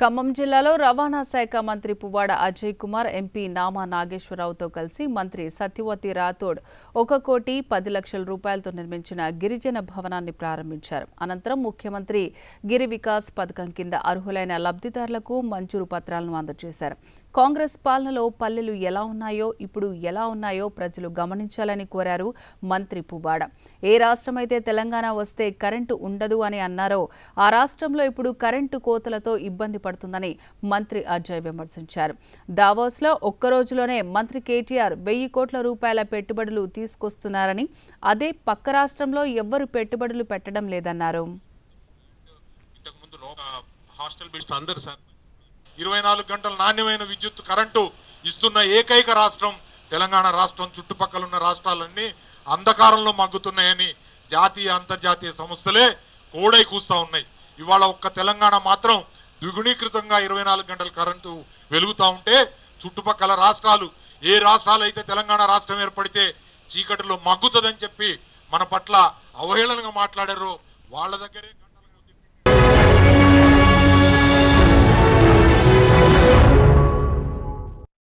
ఖమ్మం జిల్లాలో రవాణా శాఖ మంత్రి పువ్వాడ అజయ్ కుమార్ ఎంపీ నామా నాగేశ్వరరావుతో కలిసి మంత్రి సత్యవతి రాథోడ్ ఒక కోటి పది లక్షల రూపాయలతో నిర్మించిన గిరిజన భవనాన్ని ప్రారంభించారు అనంతరం ముఖ్యమంత్రి గిరి వికాస్ పథకం కింద అర్హులైన లబ్ధిదారులకు మంజూరు పత్రాలను అందజేశారు కాంగ్రెస్ పాలనలో పల్లెలు ఎలా ఉన్నాయో ఇప్పుడు ఎలా ఉన్నాయో ప్రజలు గమనించాలని కోరారు మంత్రి పుబాడ ఏ రాష్ట్రమైతే తెలంగాణ వస్తే కరెంటు ఉండదు అని అన్నారో ఆ రాష్ట్రంలో ఇప్పుడు కరెంటు కోతలతో ఇబ్బంది పడుతుందని మంత్రి అజయ్ విమర్శించారు దావోస్లో ఒక్కరోజులోనే మంత్రి కేటీఆర్ వెయ్యి కోట్ల రూపాయల పెట్టుబడులు తీసుకొస్తున్నారని అదే పక్క రాష్ట్రంలో ఎవ్వరు పెట్టుబడులు పెట్టడం లేదన్నారు హాస్టల్ బిల్స్ అందరు సార్ ఇరవై నాలుగు గంటల నాణ్యమైన విద్యుత్ కరెంటు ఇస్తున్న ఏకైక రాష్ట్రం తెలంగాణ రాష్ట్రం చుట్టుపక్కల ఉన్న రాష్ట్రాలన్నీ అంధకారంలో మగ్గుతున్నాయని జాతీయ అంతర్జాతీయ సంస్థలే కోడై కూస్తా ఉన్నాయి ఇవాళ ఒక్క తెలంగాణ మాత్రం ద్విగుణీకృతంగా ఇరవై నాలుగు గంటల కరెంటు వెలుగుతూ ఉంటే చుట్టుపక్కల రాష్ట్రాలు ఏ రాష్ట్రాలు అయితే తెలంగాణ రాష్ట్రం ఏర్పడితే చీకటిలో మగ్గుతుందని చెప్పి మన పట్ల అవహేళనగా మాట్లాడారు వాళ్ళ దగ్గరే